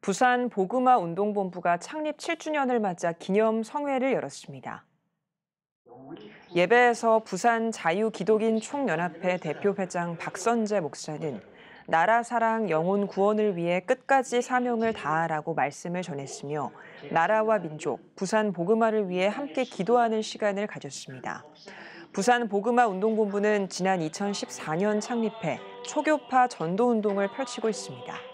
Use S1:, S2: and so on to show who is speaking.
S1: 부산 보그마 운동본부가 창립 7주년을 맞아 기념 성회를 열었습니다. 예배에서 부산 자유기독인 총연합회 대표회장 박선재 목사는 나라 사랑 영혼 구원을 위해 끝까지 사명을 다하라고 말씀을 전했으며 나라와 민족, 부산 보그마를 위해 함께 기도하는 시간을 가졌습니다. 부산 보그마 운동본부는 지난 2014년 창립해 초교파 전도운동을 펼치고 있습니다.